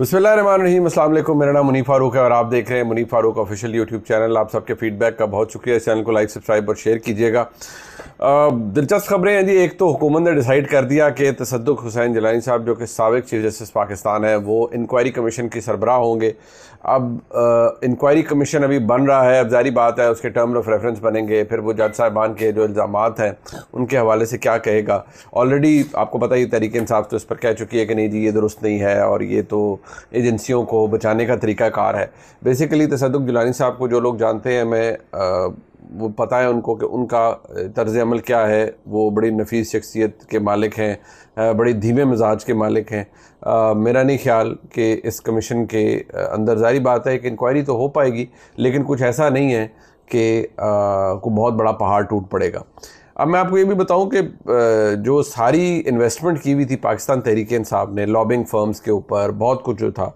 बसमिल मेरा नाम मुनी फारूक है और आप देख रहे हैं Muni Farooq official YouTube channel आप सबके फीडबैक का बहुत शुक्रिया इस चैनल को लाइक सब्सक्राइब और शेयर कीजिएगा दिलचस्प खबरें हैं जी एक तो हुकूमत ने डिसाइड कर दिया कि तसदुक हुसैन जलानी साहब जो कि सबक चीफ जस्टिस पाकिस्तान है वो इंक्वायरी कमीशन के सरबराह होंगे अब इंक्वायरी कमीशन अभी बन रहा है अब जारी बात है उसके टर्म ऑफ रेफरेंस बनेंगे फिर वो जज साहबान के जो इल्ज़ाम हैं उनके हवाले से क्या कहेगा ऑलरेडी आपको पता ही तरीके इंसाफ तो इस पर कह चुकी है कि नहीं जी ये दुरुस्त नहीं है और ये तो एजेंसियों को बचाने का तरीक़ाकार है बेसिकली तसदुक जिलानी साहब को जो लोग जानते हैं मैं आ, वो पता है उनको कि उनका तर्ज अमल क्या है वो बड़ी नफीस शख्सियत के मालिक हैं बड़ी धीमे मिजाज के मालिक हैं मेरा नहीं ख्याल कि इस कमीशन के अंदर जारी बात है कि इंक्वायरी तो हो पाएगी लेकिन कुछ ऐसा नहीं है कि को बहुत बड़ा पहाड़ टूट पड़ेगा अब मैं आपको ये भी बताऊं कि जो सारी इन्वेस्टमेंट की हुई थी पाकिस्तान तहरीक साहब ने लॉबिंग फर्म्स के ऊपर बहुत कुछ जो था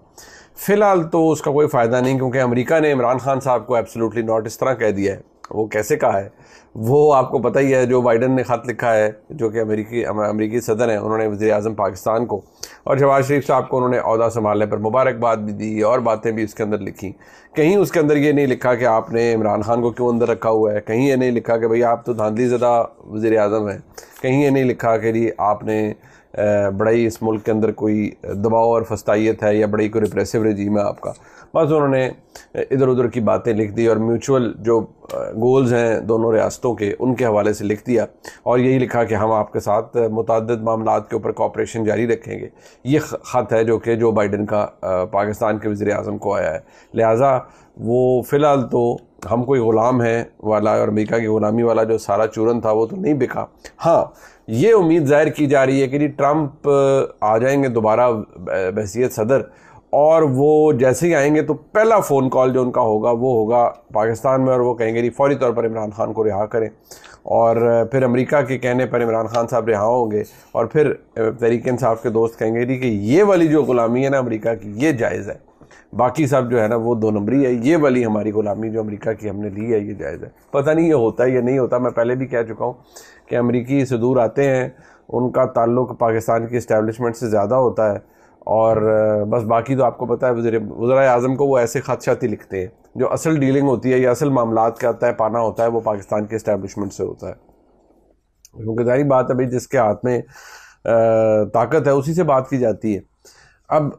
फ़िलहाल तो उसका कोई फ़ायदा नहीं क्योंकि अमेरिका ने इमरान खान साहब को एब्सोल्युटली नॉट इस तरह कह दिया है वो कैसे कहा है वो आपको पता ही है जो बाइडन ने ख़त लिखा है जो कि अमेरिकी अमेरिकी सदर हैं उन्होंने वजी अजम पाकिस्तान को और शहबाज शरीफ साहब को उन्होंने अहदा संभालने पर मुबारकबाद भी दी और बातें भी उसके अंदर लिखी कहीं उसके अंदर ये नहीं लिखा कि आपने इमरान खान को क्यों अंदर रखा हुआ है कहीं ये नहीं लिखा कि भाई आप तो धांधली ज़दा वज़ी अजम हैं कहीं ये नहीं लिखा कि जी आपने बड़ा ही इस मुल्क के अंदर कोई दबाव और फस्ताइत है या बड़ी कोई रिप्रेसिव रजीम है आपका बस उन्होंने इधर उधर की बातें लिख दी और म्यूचुअल जो गोल्स हैं दोनों रियासतों के उनके हवाले से लिख दिया और यही लिखा कि हम आपके साथ मुतद मामला के ऊपर कॉपरेशन जारी रखेंगे ये ख़त है जो कि जो बाइडन का पाकिस्तान के वज़ी अजम को आया है लिहाजा वो फ़िलहाल तो हम कोई ग़ुलाम हैं वाला और अमेरिका की ग़ुलामी वाला जो सारा चूरन था वो तो नहीं बिका हाँ ये उम्मीद जाहिर की जा रही है कि जी ट्रंप आ जाएंगे दोबारा बहसीत सदर और वो जैसे ही आएंगे तो पहला फ़ोन कॉल जो उनका होगा वो होगा पाकिस्तान में और वो कहेंगे नहीं फौरी तौर पर इमरान खान को रिहा करें और फिर अमेरिका के कहने पर इमरान खान साहब रिहा होंगे और फिर तहरीक साहब के दोस्त कहेंगे नहीं कि ये वाली जो ग़ुलामी है ना अमेरिका की ये जायज़ है बाकी सब जो है ना वो दो नंबरी है ये वाली हमारी ग़ुलामी जो अमरीका की हमने ली है ये जायज़ है पता नहीं ये होता है या नहीं होता मैं पहले भी कह चुका हूँ कि अमरीकी से दूर आते हैं उनका ताल्लुक़ पाकिस्तान की इस्टेबलिशमेंट से ज़्यादा होता है और बस बाकी तो आपको पता है वजरा अजम को वो ऐसे खदशाती लिखते हैं जो असल डीलिंग होती है या असल मामला का होता है पाना होता है वो पाकिस्तान के इस्टेबलिशमेंट से होता है क्योंकि जाहिर बात है भाई जिसके हाथ में ताकत है उसी से बात की जाती है अब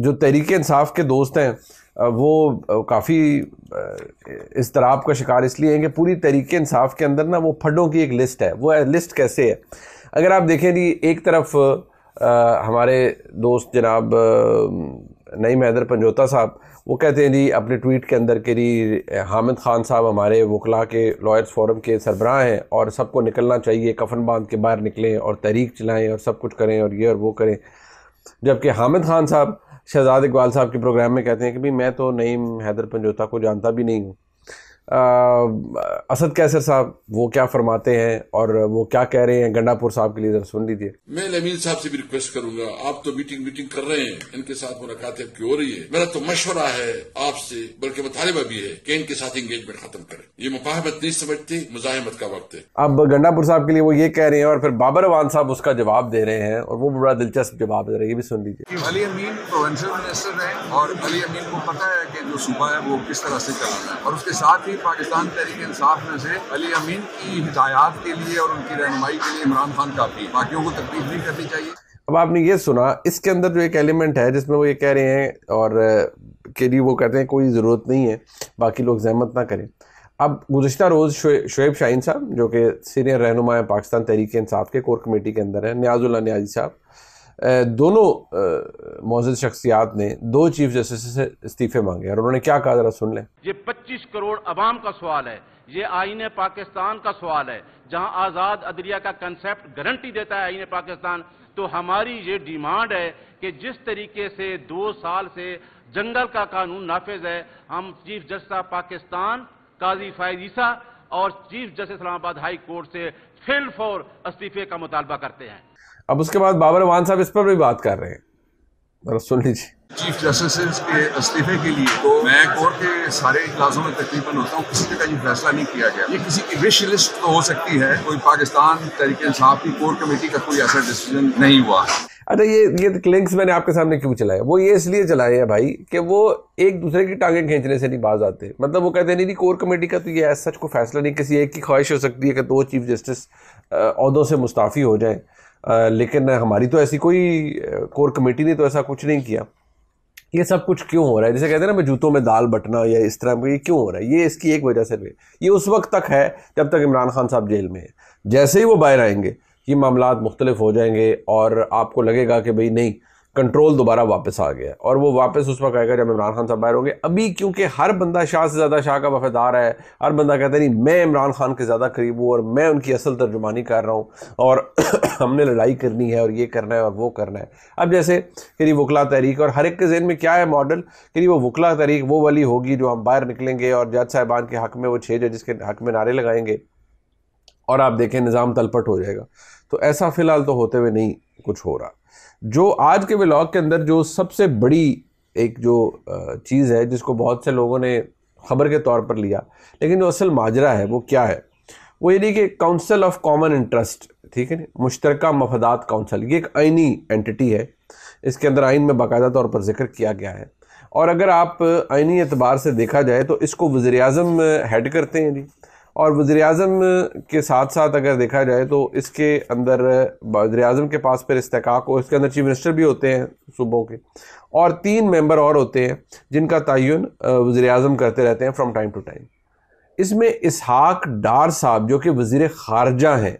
जो तहरीक इंसाफ के दोस्त हैं वो काफ़ी इस का शिकार इसलिए हैं कि पूरी तहरीक इंसाफ के अंदर ना वो फंडों की एक लिस्ट है वो लिस्ट कैसे है अगर आप देखें जी एक तरफ आ, हमारे दोस्त जनाब नईम हैदर पंजोता साहब वो कहते हैं जी अपने ट्वीट के अंदर के जी हामिद खान साहब हमारे वकला के लॉयर्स फोरम के सरबराह हैं और सबको निकलना चाहिए कफन बांध के बाहर निकलें और तहरीक चलाएं और सब कुछ करें और ये और वो करें जबकि हामिद खान साहब शहजाद इकबाल साहब के प्रोग्राम में कहते हैं कि भाई मैं तो नईम हैदर पंजोता को जानता भी नहीं हूँ आ, असद कैसर साहब वो क्या फरमाते हैं और वो क्या कह रहे हैं गंडापुर साहब के लिए जरा सुन लीजिए मैं लमीन साहब से भी रिक्वेस्ट करूंगा आप तो मीटिंग मीटिंग कर रहे हैं इनके साथ मुलाकातें आपकी हो रही है मेरा तो मशवरा है आपसे बल्कि मुतालबा भी है कि इनके साथ इंगेजमेंट खत्म करें ये मुफाहमत नहीं समझती मुजाहमत का वक्त है अब गंडापुर साहब के लिए वो ये कह रहे हैं और फिर बाबर अवान साहब उसका जवाब दे रहे हैं और वो बड़ा दिलचस्प जवाब दे रहे हैं ये भी सुन लीजिए अली अमीन प्रोवेंशियल मिनिस्टर है और अली अमीन को पता है कि जो सूबा है वो किस तरह से चलाना है और उसके साथ ही पाकिस्तान तहरीक इंसाफ में से अली अमीन की हिदायत के लिए और उनकी रहनमाई के लिए इमरान खान काफ़ी बाकियों को तकलीफ नहीं करनी चाहिए अब आपने ये सुना इसके अंदर जो एक एलिमेंट है जिसमें वो ये कह रहे हैं और के लिए वो कहते हैं कोई ज़रूरत नहीं है बाकी लोग जहमत ना करें अब गुज्त रोज़ शुएब शाहीन साहब जो कि सीनियर रहनुमा पाकिस्तान तहरीक इंसाफ के कोर कमेटी के अंदर है न्याजुल्ला न्याजी साहब दोनों मौजूद शख्सियात ने दो चीफ जस्टिस से इस्तीफे मांगे और उन्होंने क्या कहा जरा सुन लें ये 25 करोड़ अवाम का सवाल है ये आईने पाकिस्तान का सवाल है जहां आज़ाद अदलिया का कंसेप्ट गारंटी देता है आईने पाकिस्तान तो हमारी ये डिमांड है कि जिस तरीके से दो साल से जंगल का कानून नाफिज है हम chief justice of Pakistan Qazi Faez Isa और chief justice Islamabad high court से फिल फॉर इस्तीफे का मुतालबा करते हैं अब उसके बाद बाबर वान साहब इस पर भी बात कर रहे हैं मतलब सुन लीजिए चीफ जस्टिस के इस्तीफे के लिए तो मैं कोर्ट के सारे इजलासों में तकरीबन होता हूँ किसी का ये फैसला नहीं किया गया ये किसी की विश लिस्ट तो हो सकती है कोई पाकिस्तान तरीके इंसाफ की कोर कमेटी का कोई ऐसा डिसीजन नहीं हुआ अरे अच्छा, ये ये लिंक्स मैंने आपके सामने क्यों चलाए वो ये इसलिए चलाए हैं भाई कि वो एक दूसरे की टांगें खींचने से नहीं बाज आते मतलब वो कहते नहीं नहीं कोर कमेटी का तो ये ऐसा सच को फैसला नहीं किसी एक की ख्वाहिश हो सकती है कि दो चीफ जस्टिस अहदों से मुस्ताफ़ी हो जाए लेकिन हमारी तो ऐसी कोई कोर कमेटी ने तो ऐसा कुछ नहीं किया ये सब कुछ क्यों हो रहा है जैसे कहते हैं ना मैं जूतों में दाल बटना या इस तरह ये क्यों हो रहा है ये इसकी एक वजह से भी ये उस वक्त तक है जब तक इमरान खान साहब जेल में है जैसे ही वो बाहर आएंगे ये मामला मुख्तलिफ हो जाएंगे और आपको लगेगा कि भाई नहीं कंट्रोल दोबारा वापस आ गया और वो वापस उस वक्त आएगा जब इमरान खान साहब बाहर होंगे अभी क्योंकि हर बंदा शाह से ज़्यादा शाह का वफादार है हर बंदा कहता है नहीं मैं इमरान खान के ज़्यादा करीब हूँ और मैं उनकी असल तर्जुमानी कर रहा हूँ और हमने लड़ाई करनी है और ये करना है और वो करना है अब जैसे कि वकला तहरीक और हर एक के जहन में क्या है मॉडल कि वो वकला तहरीक वो वाली होगी जो हम बाहर निकलेंगे और जज साहिबान के हक में वो छः जजिस के हक में नारे लगाएंगे और आप देखें निज़ाम तलपट हो जाएगा तो ऐसा फ़िलहाल तो होते हुए नहीं कुछ हो रहा जो आज के ब्लॉग के अंदर जो सबसे बड़ी एक जो चीज़ है जिसको बहुत से लोगों ने खबर के तौर पर लिया लेकिन जो असल माजरा है वो क्या है वो ये नहीं कि काउंसिल ऑफ कॉमन इंटरेस्ट ठीक है ना मुश्तरक मफदात काउंसिल ये एक आइनी एंटिटी है इसके अंदर आइन में बाकायदा तौर पर जिक्र किया गया है और अगर आप आइनी एतबार से देखा जाए तो इसको वज़ी अजम हेड करते हैं जी और वज़ी अजम के साथ साथ अगर देखा जाए तो इसके अंदर वज़ी अजम के पास फिर इस्तक और इसके अंदर चीफ मिनिस्टर भी होते हैं सूबों के और तीन मेंबर और होते हैं जिनका तयन वजे अजम करते रहते हैं फ्राम टाइम टू टाइम इसमें इसहाक डार साहब जो कि वज़ी ख़ारजा हैं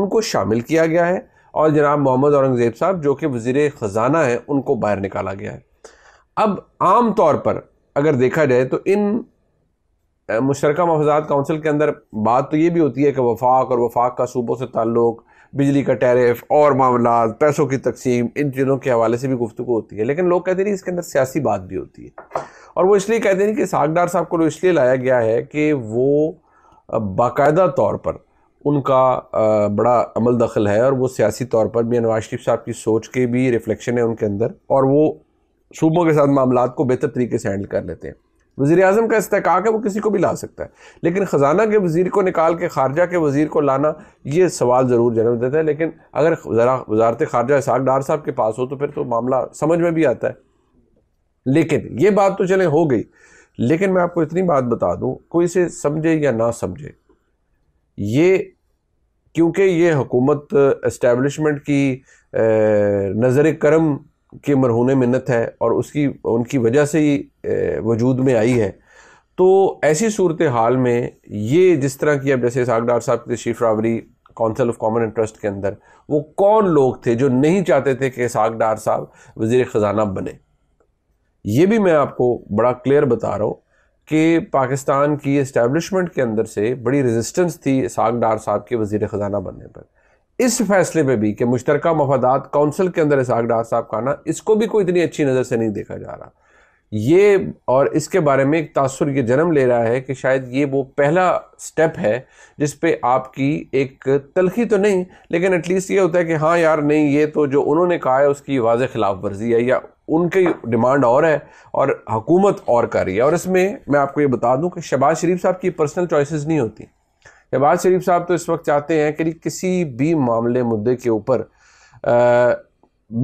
उनको शामिल किया गया है और जनाब मोहम्मद औरंगज़ेब साहब जो कि वज़ी ख़जाना हैं उनको बाहर निकाला गया है अब आम तौर पर अगर देखा जाए तो इन मुशरक मफजात काउंसिल के अंदर बात तो ये भी होती है कि वफाक और वफाक का सूबों से ताल्लुक़ बिजली का टैरिफ और मामला पैसों की तकसीम इन चीज़ों के हवाले से भी गुफ्तु होती है लेकिन लोग कहते नहीं इसके अंदर सियासी बात भी होती है और वो इसलिए कहते हैं कि सागदार साहब को इसलिए लाया गया है कि वो बाकायदा तौर पर उनका बड़ा अमल दखल है और वो सियासी तौर पर भी नवाज शरीफ साहब की सोच के भी रिफ्लेक्शन है उनके अंदर और वो सूबों के साथ मामला को बेहतर तरीके से हैंडल कर लेते हैं वजीर अजम का इस्तेकाक है वो किसी को भी ला सकता है लेकिन ख़जाना के वज़ीर को निकाल के खारजा के वज़ीर को लाना ये सवाल ज़रूर जन्म देता है लेकिन अगर ज़रा वजारत खारजा इसाक डार साहब के पास हो तो फिर तो मामला समझ में भी आता है लेकिन ये बात तो चले हो गई लेकिन मैं आपको इतनी बात बता दूँ कोई इसे समझे या ना समझे ये क्योंकि ये हुकूमत इस्टेबलिशमेंट की नज़र करम के मरहून मन्नत है और उसकी उनकी वजह से ही वजूद में आई है तो ऐसी सूरत हाल में ये जिस तरह की अब जैसे सागडार साहब की तशरीफ रावरी काउंसिल ऑफ कॉमन इंटरेस्ट के अंदर वो कौन लोग थे जो नहीं चाहते थे कि सागडार साहब वजीर ख़जाना बने ये भी मैं आपको बड़ा क्लियर बता रहा हूँ कि पाकिस्तान की इस्टेबलिशमेंट के अंदर से बड़ी रेजिस्टेंस थी साग डार साहब के वजीर ख़जाना बनने पर इस फैसले में भी कि मुश्तर मफादात काउंसिल के अंदर इसाक डार साहब का आना इसको भी कोई इतनी अच्छी नज़र से नहीं देखा जा रहा ये और इसके बारे में एक तासर ये जन्म ले रहा है कि शायद ये वो पहला स्टेप है जिस पे आपकी एक तलखी तो नहीं लेकिन एटलीस्ट ये होता है कि हाँ यार नहीं ये तो जो उन्होंने कहा है उसकी वाज खिलाफ वर्जी है या उनकी डिमांड और है और हुकूमत और कर रही है और इसमें मैं आपको ये बता दूँ कि शबाज शरीफ साहब की पर्सनल चॉइस नहीं होती नवाज शरीफ साहब तो इस वक्त चाहते हैं कि किसी भी मामले मुद्दे के ऊपर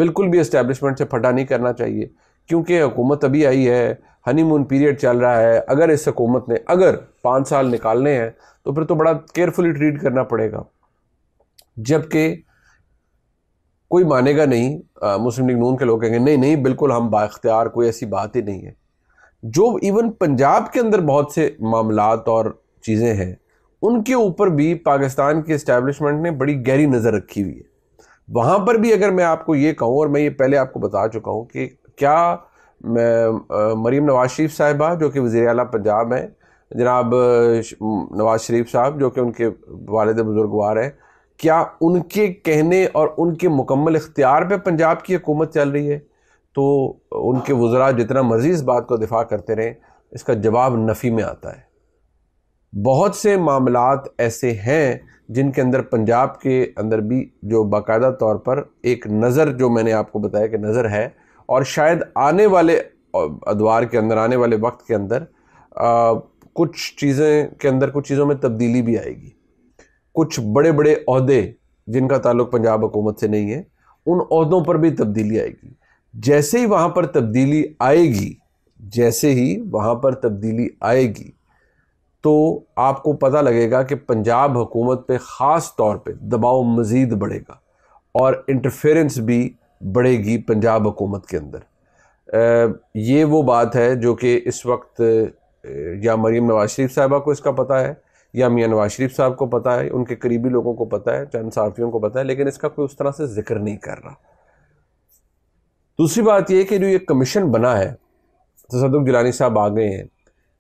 बिल्कुल भी इस्टेब्लिशमेंट से फटा नहीं करना चाहिए क्योंकि हुकूमत अभी आई है हनीमून पीरियड चल रहा है अगर इस हकूमत ने अगर पाँच साल निकालने हैं तो फिर तो बड़ा केयरफुली ट्रीट करना पड़ेगा जबकि कोई मानेगा नहीं आ, मुस्लिम लीग नून के लोग कहेंगे नहीं नहीं बिल्कुल हम बाख्तियार कोई ऐसी बात ही नहीं है जो इवन पंजाब के अंदर बहुत से मामलात और चीज़ें हैं उनके ऊपर भी पाकिस्तान की इस्टेब्लिशमेंट ने बड़ी गहरी नज़र रखी हुई है वहाँ पर भी अगर मैं आपको ये कहूँ और मैं ये पहले आपको बता चुका हूँ कि क्या मरीम नवाज शरीफ साहिबा जो कि वज़ी अला पंजाब हैं जनाब नवाज शरीफ साहब जो कि उनके वालद बुज़ुर्गवार हैं क्या उनके कहने और उनके मुकम्मल इख्तियार पर पंजाब की हुकूमत चल रही है तो उनके वज़रा जितना मर्जी इस बात को दिफा करते रहें इसका जवाब नफ़ी में आता है बहुत से मामला ऐसे हैं जिनके अंदर पंजाब के अंदर भी जो बाकायदा तौर पर एक नज़र जो मैंने आपको बताया कि नज़र है और शायद आने वाले अदवार के अंदर आने वाले वक्त के अंदर आ, कुछ चीज़ें के अंदर कुछ चीज़ों में तब्दीली भी आएगी कुछ बड़े बड़े अहदे जिनका ताल्लुक पंजाब हुकूमत से नहीं है उन अहदों पर भी तब्दीली आएगी जैसे ही वहाँ पर तब्दीली आएगी जैसे ही वहाँ पर तब्दीली आएगी तो आपको पता लगेगा कि पंजाब हुकूमत पे ख़ास तौर पे दबाव मज़ीद बढ़ेगा और इंटरफेरेंस भी बढ़ेगी पंजाब हुकूमत के अंदर ये वो बात है जो कि इस वक्त या मरीम नवाज शरीफ साहबा को इसका पता है या मियाँ नवाज शरीफ साहब को पता है उनके करीबी लोगों को पता है चंद साफियों को पता है लेकिन इसका कोई उस तरह से जिक्र नहीं कर रहा दूसरी बात यह कि जो ये कमीशन बना है तसदुक जिलानी साहब आ गए हैं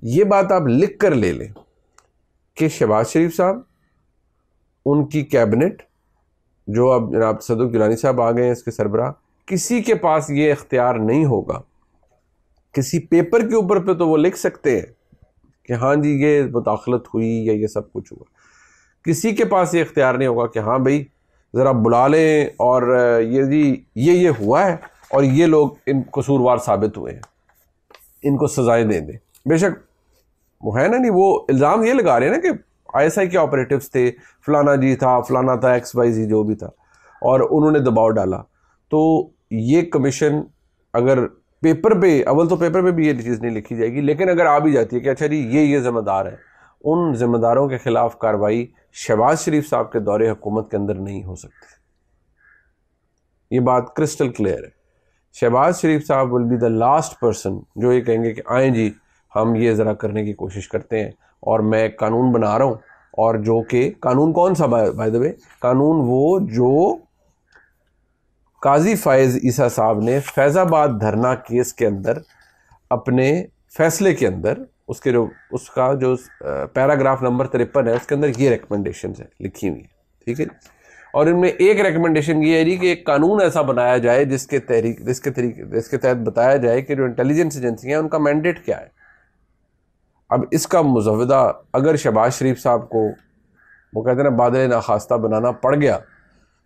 ये बात आप लिख कर ले लें कि शहबाज शरीफ साहब उनकी कैबिनेट जो अब जनाब सदुक गिलानी साहब आ गए हैं इसके सरबरा किसी के पास ये इख्तियार नहीं होगा किसी पेपर के ऊपर पे तो वो लिख सकते हैं कि हाँ जी ये मुदाखलत हुई या ये सब कुछ हुआ किसी के पास ये इख्तियार नहीं होगा कि हाँ भाई ज़रा बुला लें और ये जी ये ये हुआ है और ये लोग इन कसूरवार साबित हुए हैं इनको सज़ाएं दे दें बेशक वो है ना नहीं वो इल्ज़ाम ये लगा रहे हैं ना कि आईएसआई के ऑपरेटिव्स थे फलाना जी था फलाना था एक्स वाई जी जो भी था और उन्होंने दबाव डाला तो ये कमीशन अगर पेपर पे अव्वल तो पेपर पे भी ये चीज़ नहीं लिखी जाएगी लेकिन अगर आ भी जाती है कि अच्छा जी ये ये जिम्मेदार है उन जिम्मेदारों के ख़िलाफ़ कार्रवाई शहबाज शरीफ साहब के दौरे हुकूमत के अंदर नहीं हो सकती ये बात क्रिस्टल क्लियर है शहबाज शरीफ साहब will be the last person जो ये कहेंगे कि आए जी हम ये ज़रा करने की कोशिश करते हैं और मैं कानून बना रहा हूँ और जो कि कानून कौन सा बाय द वे कानून वो जो काजी फ़ैज़ ईसा साहब ने फैज़ाबाद धरना केस के अंदर अपने फैसले के अंदर उसके जो उसका जो पैराग्राफ नंबर तिरपन है उसके अंदर ये रिकमेंडेशन है लिखी हुई है ठीक है और इनमें एक रिकमेंडेशन ये है जी कि एक कानून ऐसा बनाया जाए जिसके तहरीक जिसके तरीके जिसके तहत बताया जाए कि जो इंटेलिजेंस एजेंसी हैं उनका मैंडेट क्या है अब इसका मुजवदा अगर शबाज शरीफ साहब को वो कहते हैं बादल नाखास्ता बनाना पड़ गया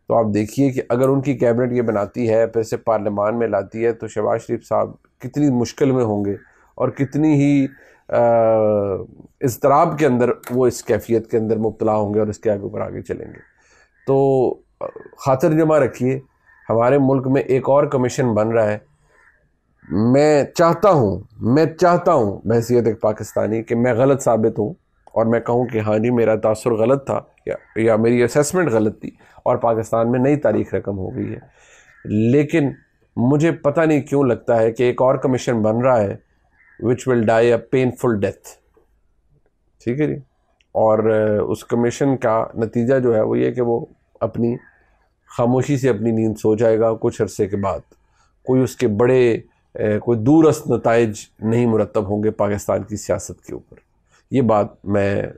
तो आप देखिए कि अगर उनकी कैबिनेट ये बनाती है फिर से पार्लियामान में लाती है तो शबाज शरीफ साहब कितनी मुश्किल में होंगे और कितनी ही इसतराब के अंदर वो इस कैफियत के अंदर मुबला होंगे और इसके आगे ऊपर आगे चलेंगे तो खातर जमा रखिए हमारे मुल्क में एक और कमीशन बन रहा है मैं चाहता हूँ मैं चाहता हूँ बहसीत एक पाकिस्तानी कि मैं गलत साबित हूँ और मैं कहूँ कि हाँ जी मेरा तासर गलत था या या मेरी असेसमेंट गलत थी और पाकिस्तान में नई तारीख रकम हो गई है लेकिन मुझे पता नहीं क्यों लगता है कि एक और कमीशन बन रहा है which will die a painful death ठीक है जी और उस कमीशन का नतीजा जो है वो ये कि वो अपनी खामोशी से अपनी नींद सो जाएगा कुछ अरसे के बाद कोई उसके बड़े कोई दूरस्त नतज नहीं मुरतब होंगे पाकिस्तान की सियासत के ऊपर ये बात मैं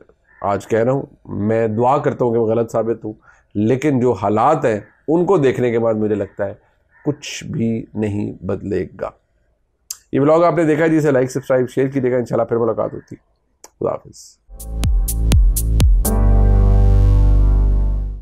आज कह रहा हूँ मैं दुआ करता हूँ कि मैं गलत साबित हूँ लेकिन जो हालात हैं उनको देखने के बाद मुझे लगता है कुछ भी नहीं बदलेगा ये ब्लॉग आपने देखा है जिसे लाइक सब्सक्राइब शेयर कीजिएगा इन फिर मुलाकात होती है खुदाफिज